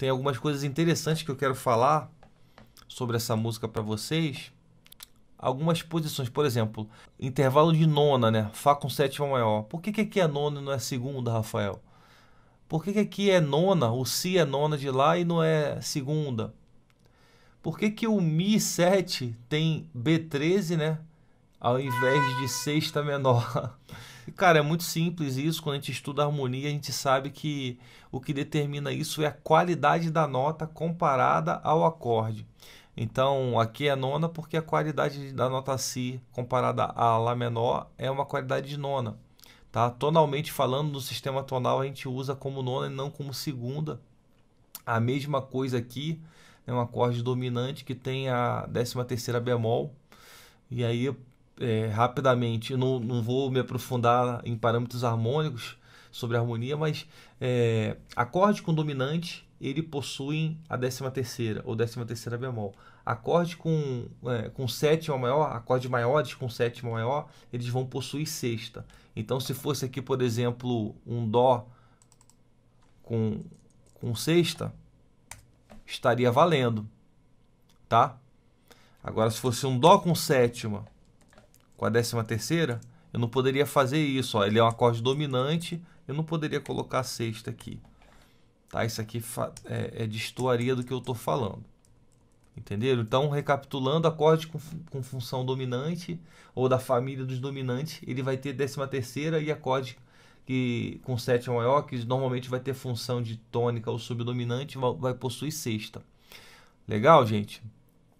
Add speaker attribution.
Speaker 1: Tem algumas coisas interessantes que eu quero falar sobre essa música para vocês. Algumas posições, por exemplo, intervalo de nona, né? Fá com sétima maior. Por que, que aqui é nona e não é segunda, Rafael? Por que, que aqui é nona, o Si é nona de lá e não é segunda? Por que, que o Mi7 tem B13, né? Ao invés de sexta menor? cara, é muito simples isso. Quando a gente estuda a harmonia, a gente sabe que o que determina isso é a qualidade da nota comparada ao acorde. Então, aqui é nona porque a qualidade da nota Si comparada a Lá menor é uma qualidade de nona. Tá? Tonalmente falando, no sistema tonal a gente usa como nona e não como segunda. A mesma coisa aqui, é né? um acorde dominante que tem a 13 terceira bemol. E aí é, rapidamente, eu não, não vou me aprofundar em parâmetros harmônicos sobre harmonia, mas é, acorde com dominante ele possui a décima terceira ou décima terceira bemol. Acorde com, é, com sétima maior, acorde maiores com sétima maior, eles vão possuir sexta. Então, se fosse aqui, por exemplo, um Dó com, com sexta, estaria valendo, tá? Agora, se fosse um Dó com sétima com a décima terceira, eu não poderia fazer isso. Ó. Ele é um acorde dominante, eu não poderia colocar a sexta aqui. Tá? Isso aqui é, é destoaria do que eu estou falando. Entenderam? Então, recapitulando, acorde com, com função dominante ou da família dos dominantes, ele vai ter décima terceira e acorde que, com sétima maior, que normalmente vai ter função de tônica ou subdominante, vai, vai possuir sexta. Legal, gente?